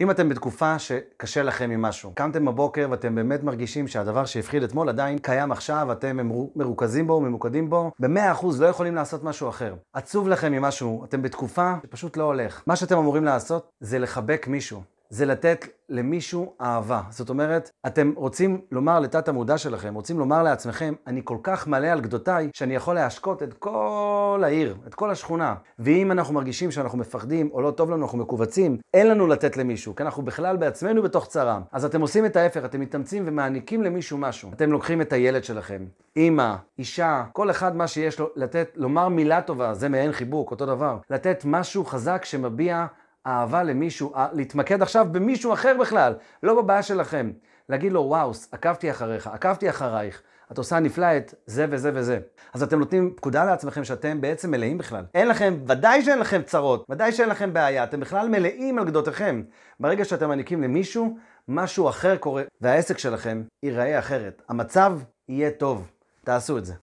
אם אתם בתקופה שקשה לכם עם משהו, קמתם בבוקר ואתם באמת מרגישים שהדבר שהפחיד אתמול עדיין קיים עכשיו, אתם מרוכזים בו, ממוקדים בו, ב-100% לא יכולים לעשות משהו אחר. עצוב לכם עם משהו, אתם בתקופה שפשוט לא הולך. מה שאתם אמורים לעשות זה לחבק מישהו. זה לתת למישהו אהבה. זאת אומרת, אתם רוצים לומר לתת המודע שלכם, רוצים לומר לעצמכם, אני כל כך מלא על גדותיי, שאני יכול להשקות את כל העיר, את כל השכונה. ואם אנחנו מרגישים שאנחנו מפחדים, או לא טוב לנו, אנחנו מכווצים, אין לנו לתת למישהו, כי אנחנו בכלל בעצמנו בתוך צרה. אז אתם עושים את ההפך, אתם מתאמצים ומעניקים למישהו משהו. אתם לוקחים את הילד שלכם, אימא, אישה, כל אחד מה שיש לו, לתת, לומר מילה טובה, זה מעין חיבוק, אותו דבר. לתת משהו חזק שמביע אהבה למישהו, אה, להתמקד עכשיו במישהו אחר בכלל, לא בבעיה שלכם. להגיד לו, וואו, עקבתי אחריך, עקבתי אחרייך, את עושה נפלא את זה וזה וזה. אז אתם נותנים פקודה לעצמכם שאתם בעצם מלאים בכלל. אין לכם, ודאי שאין לכם צרות, ודאי שאין לכם בעיה, אתם בכלל מלאים על גדותיכם. ברגע שאתם מעניקים למישהו, משהו אחר קורה, והעסק שלכם ייראה אחרת. המצב יהיה טוב. תעשו את זה.